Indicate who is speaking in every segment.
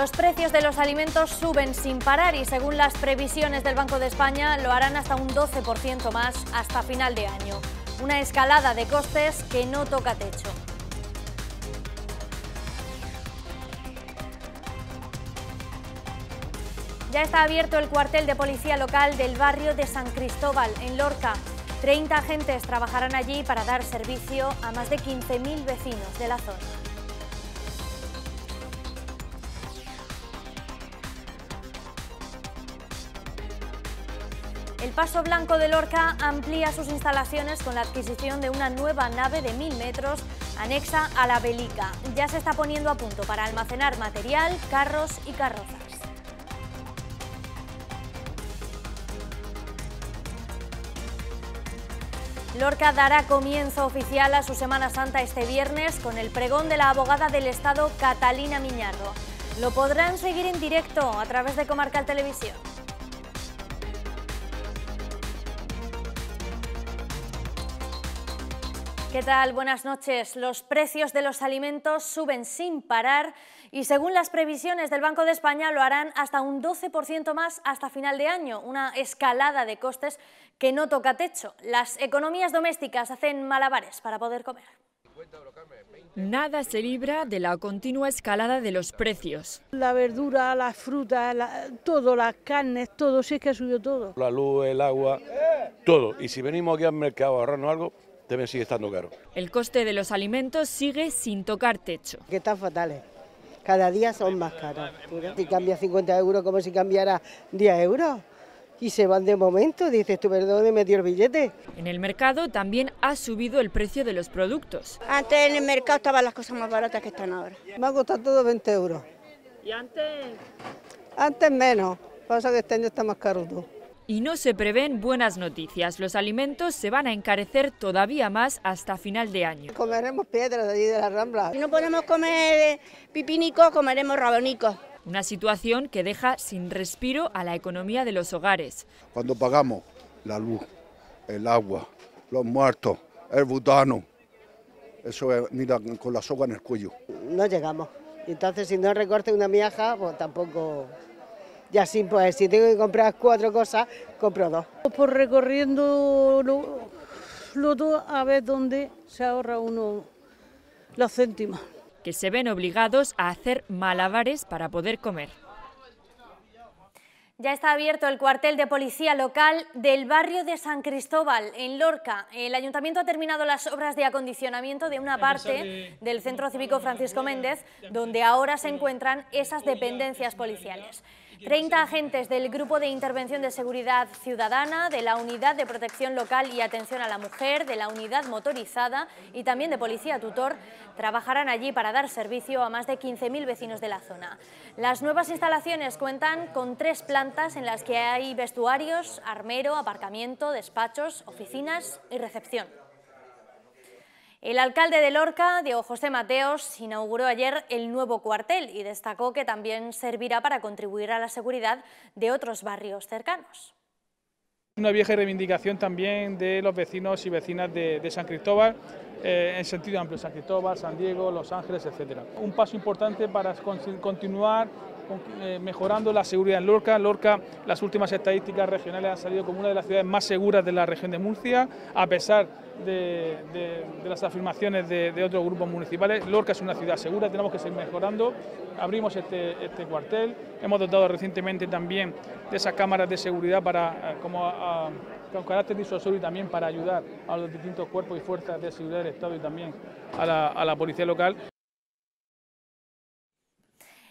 Speaker 1: Los precios de los alimentos suben sin parar y según las previsiones del Banco de España lo harán hasta un 12% más hasta final de año. Una escalada de costes que no toca techo. Ya está abierto el cuartel de policía local del barrio de San Cristóbal, en Lorca. 30 agentes trabajarán allí para dar servicio a más de 15.000 vecinos de la zona. Paso Blanco de Lorca amplía sus instalaciones con la adquisición de una nueva nave de 1.000 metros anexa a la Belica. Ya se está poniendo a punto para almacenar material, carros y carrozas. Lorca dará comienzo oficial a su Semana Santa este viernes con el pregón de la abogada del Estado Catalina Miñardo. Lo podrán seguir en directo a través de Comarcal Televisión. ¿Qué tal? Buenas noches. Los precios de los alimentos suben sin parar y según las previsiones del Banco de España lo harán hasta un 12% más hasta final de año, una escalada de costes que no toca techo. Las economías domésticas hacen malabares para poder comer.
Speaker 2: Nada se libra de la continua escalada de los precios. La verdura, las frutas, todo, las carnes, todo, sí es que subido todo.
Speaker 3: La luz, el agua, todo. Y si venimos aquí al mercado a ahorrarnos algo, deben seguir estando caro".
Speaker 2: El coste de los alimentos sigue sin tocar techo. Que están fatales. Cada día son más caros. Si cambia 50 euros como si cambiara 10 euros y se van de momento. Dices tú, perdón, dónde metió el billete? En el mercado también ha subido el precio de los productos. Antes en el mercado estaban las cosas más baratas que están ahora. Me ha costado todo 20 euros. ¿Y antes? Antes menos. Pasa que este año está más caro tú". Y no se prevén buenas noticias. Los alimentos se van a encarecer todavía más hasta final de año. Comeremos piedras de allí de la rambla. Si no podemos comer eh, pipinico, comeremos rabonicos. Una situación que deja sin respiro a la economía de los hogares.
Speaker 4: Cuando pagamos la luz, el agua, los muertos, el butano, eso es, con la soga en el cuello.
Speaker 2: No llegamos. Entonces, si no recorte una miaja, pues tampoco ya así, pues, si tengo que comprar cuatro cosas, compro dos. Por recorriendo lo, lo a ver dónde se ahorra uno los céntimos. Que se ven obligados a hacer malabares para poder comer.
Speaker 1: Ya está abierto el cuartel de policía local del barrio de San Cristóbal, en Lorca. El ayuntamiento ha terminado las obras de acondicionamiento de una parte del Centro Cívico Francisco Méndez, donde ahora se encuentran esas dependencias policiales. 30 agentes del Grupo de Intervención de Seguridad Ciudadana, de la Unidad de Protección Local y Atención a la Mujer, de la Unidad Motorizada y también de Policía Tutor trabajarán allí para dar servicio a más de 15.000 vecinos de la zona. Las nuevas instalaciones cuentan con tres plantas en las que hay vestuarios, armero, aparcamiento, despachos, oficinas y recepción. El alcalde de Lorca, Diego José Mateos, inauguró ayer el nuevo cuartel y destacó que también servirá para contribuir a la seguridad de otros barrios cercanos.
Speaker 3: Una vieja reivindicación también de los vecinos y vecinas de, San Cristóbal, eh, en sentido amplio, San Cristóbal, San Diego, Los Ángeles, etc. Un paso importante para continuar eh, mejorando la seguridad en Lorca. Lorca, las últimas estadísticas regionales han salido como una de las ciudades más seguras de la región de Murcia, a pesar de, las afirmaciones de, otros grupos municipales. Lorca es una ciudad segura, tenemos que seguir mejorando. Abrimos este, este cuartel, hemos dotado recientemente también de esas cámaras de seguridad para, eh, como con carácter disuasorio y también para ayudar a los distintos cuerpos y fuerzas de seguridad del Estado y también a la policía local.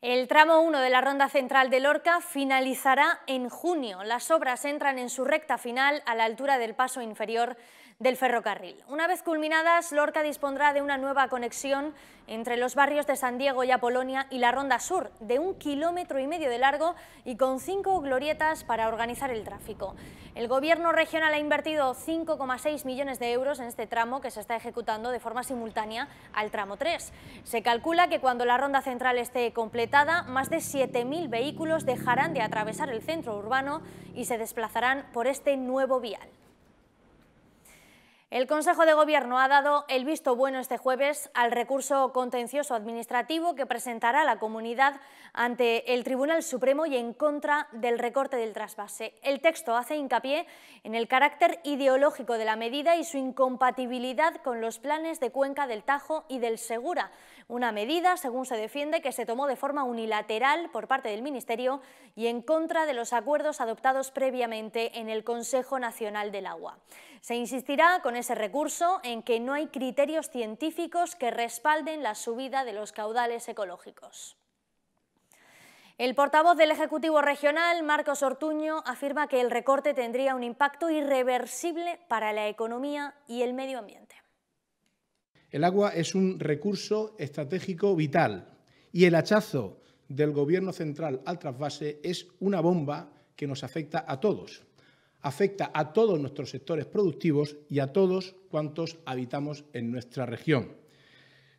Speaker 1: El tramo 1 de la Ronda Central de Lorca finalizará en junio. Las obras entran en su recta final a la altura del paso inferior del ferrocarril. Una vez culminadas, Lorca dispondrá de una nueva conexión entre los barrios de San Diego y Apolonia y la Ronda Sur, de un kilómetro y medio de largo y con cinco glorietas para organizar el tráfico. El Gobierno regional ha invertido 5,6 millones de euros en este tramo que se está ejecutando de forma simultánea al tramo 3. Se calcula que cuando la Ronda Central esté completa, más de 7.000 vehículos dejarán de atravesar el centro urbano y se desplazarán por este nuevo vial. El Consejo de Gobierno ha dado el visto bueno este jueves al recurso contencioso administrativo que presentará la comunidad ante el Tribunal Supremo y en contra del recorte del trasvase. El texto hace hincapié en el carácter ideológico de la medida y su incompatibilidad con los planes de cuenca del Tajo y del Segura. Una medida, según se defiende, que se tomó de forma unilateral por parte del Ministerio y en contra de los acuerdos adoptados previamente en el Consejo Nacional del Agua. Se insistirá con ese recurso en que no hay criterios científicos que respalden la subida de los caudales ecológicos. El portavoz del Ejecutivo Regional, Marcos Ortuño, afirma que el recorte tendría un impacto irreversible para la economía y el medio ambiente.
Speaker 4: El agua es un recurso estratégico vital y el hachazo del Gobierno central al trasvase es una bomba que nos afecta a todos. Afecta a todos nuestros sectores productivos y a todos cuantos habitamos en nuestra región.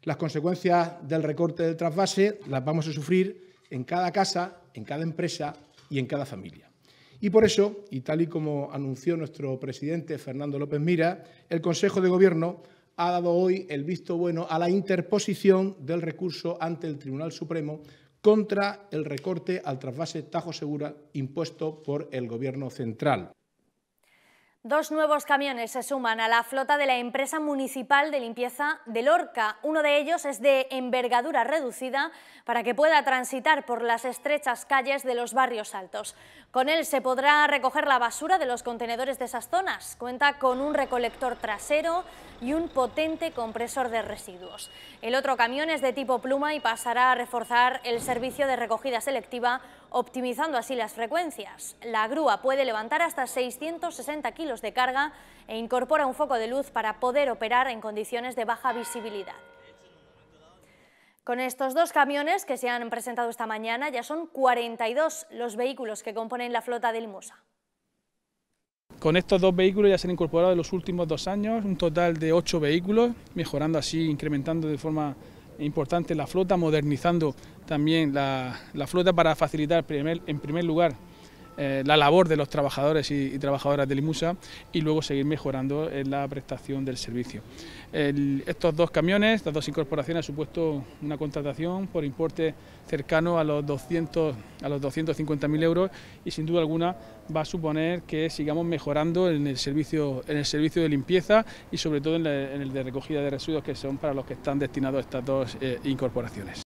Speaker 4: Las consecuencias del recorte del trasvase las vamos a sufrir en cada casa, en cada empresa y en cada familia. Y por eso, y tal y como anunció nuestro presidente Fernando López Mira, el Consejo de Gobierno ha dado hoy el visto bueno a la interposición del recurso ante el Tribunal Supremo contra el recorte al trasvase Tajo Segura impuesto por el Gobierno central.
Speaker 1: Dos nuevos camiones se suman a la flota de la empresa municipal de limpieza del Orca. Uno de ellos es de envergadura reducida para que pueda transitar por las estrechas calles de los barrios altos. Con él se podrá recoger la basura de los contenedores de esas zonas. Cuenta con un recolector trasero y un potente compresor de residuos. El otro camión es de tipo pluma y pasará a reforzar el servicio de recogida selectiva optimizando así las frecuencias. La grúa puede levantar hasta 660 kilos de carga e incorpora un foco de luz para poder operar en condiciones de baja visibilidad. Con estos dos camiones que se han presentado esta mañana ya son 42 los vehículos que componen la flota del Musa.
Speaker 3: Con estos dos vehículos ya se han incorporado en los últimos dos años un total de ocho vehículos, mejorando así, incrementando de forma importante la flota, modernizando también la, flota para facilitar en primer lugar eh, la labor de los trabajadores y, trabajadoras de Limusa y luego seguir mejorando en eh, la prestación del servicio. estos dos camiones, estas dos incorporaciones, han supuesto una contratación por importe cercano a los 200 a los 250.000 euros y sin duda alguna va a suponer que sigamos mejorando en el servicio en el servicio de limpieza y sobre todo en, el de recogida de residuos que son para los que están destinados estas dos eh, incorporaciones.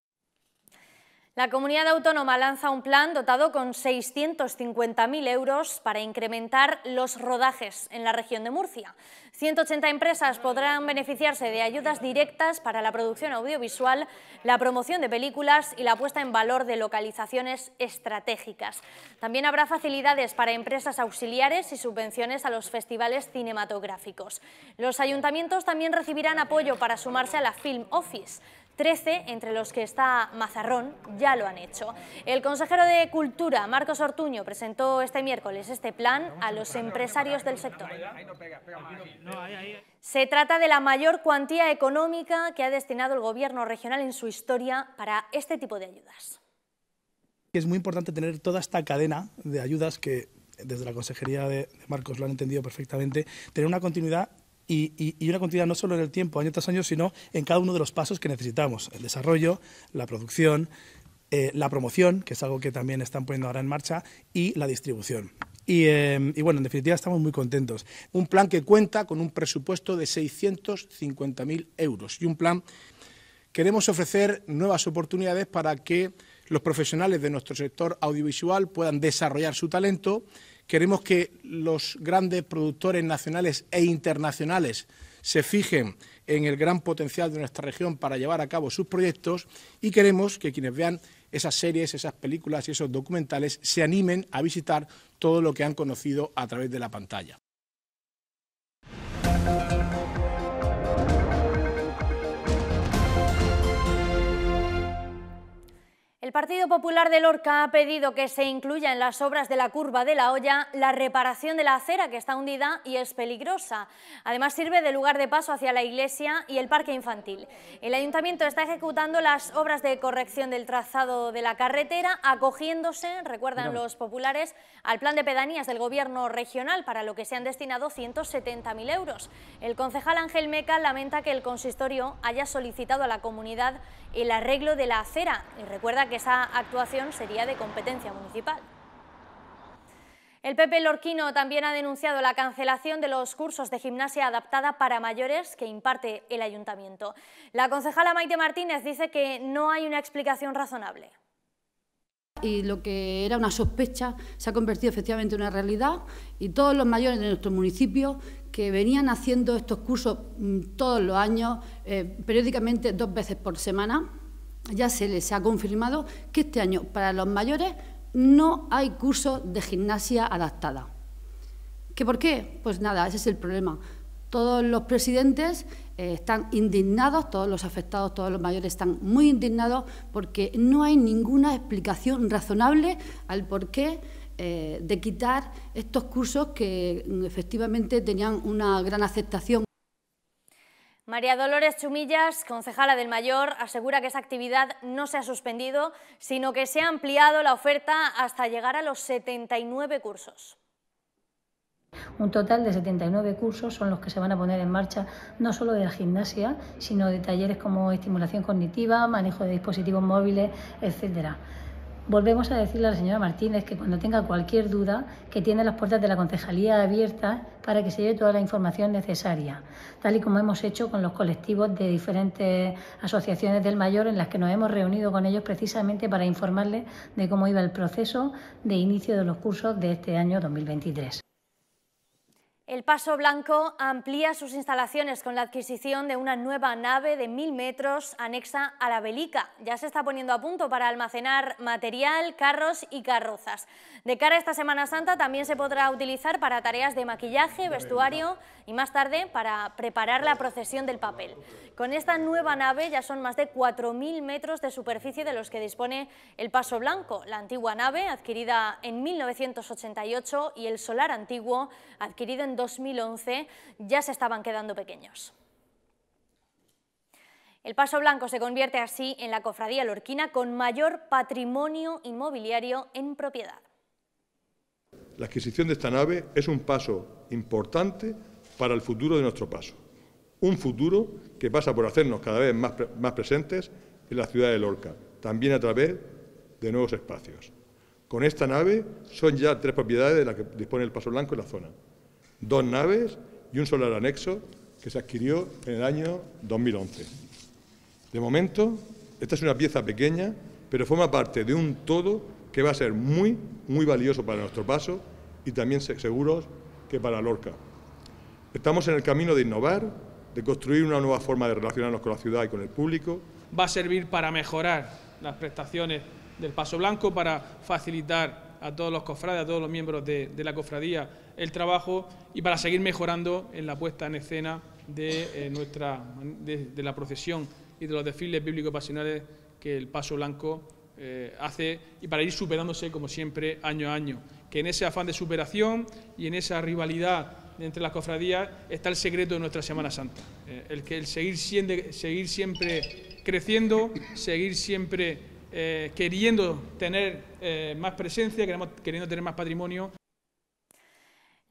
Speaker 1: La comunidad autónoma lanza un plan dotado con 650.000 euros para incrementar los rodajes en la región de Murcia. 180 empresas podrán beneficiarse de ayudas directas para la producción audiovisual, la promoción de películas y la puesta en valor de localizaciones estratégicas. También habrá facilidades para empresas auxiliares y subvenciones a los festivales cinematográficos. Los ayuntamientos también recibirán apoyo para sumarse a la Film Office. Trece, entre los que está Mazarrón, ya lo han hecho. El consejero de Cultura, Marcos Ortuño, presentó este miércoles este plan a los empresarios del sector. Se trata de la mayor cuantía económica que ha destinado el Gobierno regional en su historia para este tipo de ayudas.
Speaker 4: Es muy importante tener toda esta cadena de ayudas que desde la Consejería de Marcos lo han entendido perfectamente, tener una continuidad y, una continuidad no solo en el tiempo, año tras año, sino en cada uno de los pasos que necesitamos, el desarrollo, la producción, eh, la promoción, que es algo que también están poniendo ahora en marcha, y la distribución. Y, eh, y, bueno, en definitiva estamos muy contentos. Un plan que cuenta con un presupuesto de 650.000 euros y un plan queremos ofrecer nuevas oportunidades para que los profesionales de nuestro sector audiovisual puedan desarrollar su talento Queremos que los grandes productores nacionales e internacionales se fijen en el gran potencial de nuestra región para llevar a cabo sus proyectos y queremos que quienes vean esas series, esas películas y esos documentales se animen a visitar todo lo que han conocido a través de la pantalla.
Speaker 1: El Partido Popular de Lorca ha pedido que se incluya en las obras de la curva de la olla la reparación de la acera que está hundida y es peligrosa. Además sirve de lugar de paso hacia la iglesia y el parque infantil. El ayuntamiento está ejecutando las obras de corrección del trazado de la carretera acogiéndose, recuerdan los populares, al plan de pedanías del gobierno regional para lo que se han destinado 170.000 euros. El concejal Ángel Meca lamenta que el consistorio haya solicitado a la comunidad el arreglo de la acera y recuerda que que esa actuación sería de competencia municipal. El PP Lorquino también ha denunciado la cancelación de los cursos de gimnasia adaptada para mayores que imparte el ayuntamiento. La concejala Maite Martínez dice que no hay una explicación razonable.
Speaker 2: Y lo que era una sospecha se ha convertido efectivamente en una realidad y todos los mayores de nuestro municipio que venían haciendo estos cursos mm, todos los años, eh, periódicamente dos veces por semana, ya se les ha confirmado que este año para los mayores no hay cursos de gimnasia adaptada. ¿Qué por qué? Pues nada, ese es el problema. Todos los presidentes eh, están indignados, todos los afectados, todos los mayores están muy indignados porque no hay ninguna explicación razonable al por qué eh, de quitar estos cursos que mm, efectivamente tenían una gran aceptación.
Speaker 1: María Dolores Chumillas, concejala del Mayor, asegura que esa actividad no se ha suspendido, sino que se ha ampliado la oferta hasta llegar a los 79 cursos. Un total de 79 cursos son los que se van a poner en marcha, no solo de la gimnasia, sino de talleres como estimulación cognitiva, manejo de dispositivos móviles, etcétera. Volvemos a decirle a la señora Martínez que cuando tenga cualquier duda, que tiene las puertas de la concejalía abiertas para que se lleve toda la información necesaria, tal y como hemos hecho con los colectivos de diferentes asociaciones del mayor en las que nos hemos reunido con ellos precisamente para informarles de cómo iba el proceso de inicio de los cursos de este año 2023. El Paso Blanco amplía sus instalaciones con la adquisición de una nueva nave de 1.000 metros anexa a la Belica. Ya se está poniendo a punto para almacenar material, carros y carrozas. De cara a esta Semana Santa también se podrá utilizar para tareas de maquillaje, vestuario y más tarde para preparar la procesión del papel. Con esta nueva nave ya son más de 4.000 metros de superficie de los que dispone el Paso Blanco, la antigua nave adquirida en 1988 y el solar antiguo adquirido en 2011 ya se estaban quedando pequeños. El Paso Blanco se convierte así en la cofradía lorquina con mayor patrimonio inmobiliario en propiedad.
Speaker 4: La adquisición de esta nave es un paso importante para el futuro de nuestro paso. Un futuro que pasa por hacernos cada vez más, presentes en la ciudad de Lorca, también a través de nuevos espacios. Con esta nave son ya tres propiedades de las que dispone el Paso Blanco en la zona dos naves y un solar anexo que se adquirió en el año 2011. De momento, esta es una pieza pequeña, pero forma parte de un todo que va a ser muy, muy valioso para nuestro paso y también seguros que para Lorca. Estamos en el camino de innovar, de construir una nueva forma de relacionarnos con la ciudad y con el público.
Speaker 3: Va a servir para mejorar las prestaciones del Paso Blanco, para facilitar a todos los cofrades, a todos los miembros de, la cofradía el trabajo y para seguir mejorando en la puesta en escena de, eh, nuestra, de, la procesión y de los desfiles bíblicos pasionales que el Paso Blanco eh, hace y para ir superándose como siempre año a año. Que en ese afán de superación y en esa rivalidad entre las cofradías está el secreto de nuestra Semana Santa. Eh, el que el seguir, seguir siempre creciendo, seguir siempre eh, queriendo tener eh, más presencia, queremos, queriendo tener más patrimonio.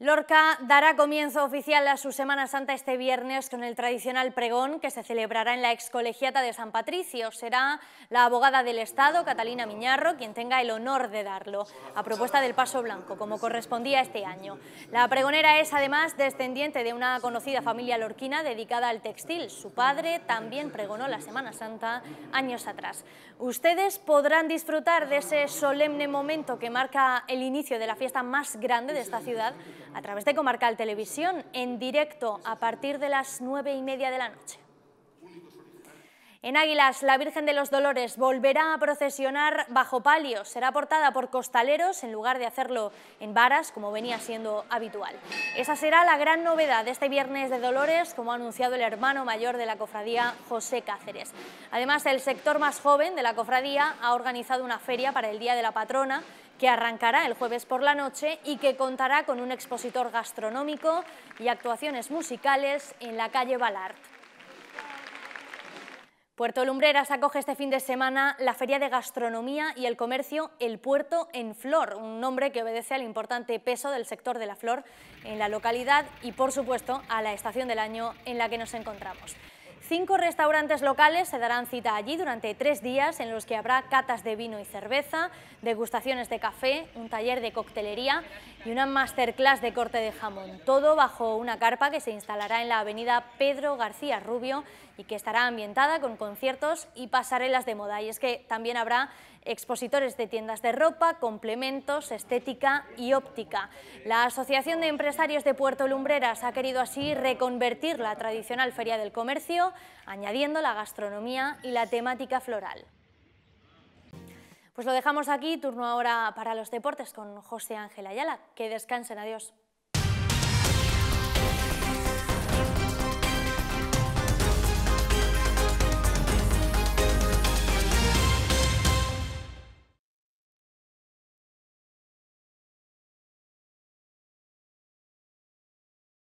Speaker 1: Lorca dará comienzo oficial a su Semana Santa este viernes con el tradicional pregón que se celebrará en la excolegiata de San Patricio. Será la abogada del Estado, Catalina Miñarro, quien tenga el honor de darlo, a propuesta del Paso Blanco, como correspondía este año. La pregonera es además descendiente de una conocida familia lorquina dedicada al textil. Su padre también pregonó la Semana Santa años atrás. Ustedes podrán disfrutar de ese solemne momento que marca el inicio de la fiesta más grande de esta ciudad a través de Comarcal Televisión, en directo a partir de las nueve y media de la noche. En Águilas, la Virgen de los Dolores volverá a procesionar bajo palio. Será portada por costaleros en lugar de hacerlo en varas, como venía siendo habitual. Esa será la gran novedad de este Viernes de Dolores, como ha anunciado el hermano mayor de la cofradía, José Cáceres. Además, el sector más joven de la cofradía ha organizado una feria para el Día de la Patrona que arrancará el jueves por la noche y que contará con un expositor gastronómico y actuaciones musicales en la calle Balart. Puerto Lumbreras acoge este fin de semana la Feria de Gastronomía y el Comercio El Puerto en Flor, un nombre que obedece al importante peso del sector de la flor en la localidad y, por supuesto, a la estación del año en la que nos encontramos. Cinco restaurantes locales se darán cita allí durante tres días en los que habrá catas de vino y cerveza, degustaciones de café, un taller de coctelería y una masterclass de corte de jamón. Todo bajo una carpa que se instalará en la avenida Pedro García Rubio y que estará ambientada con conciertos y pasarelas de moda. Y es que también habrá expositores de tiendas de ropa, complementos, estética y óptica. La Asociación de Empresarios de Puerto Lumbreras ha querido así reconvertir la tradicional Feria del Comercio, añadiendo la gastronomía y la temática floral. Pues lo dejamos aquí, turno ahora para los deportes con José Ángel Ayala. Que descansen, adiós.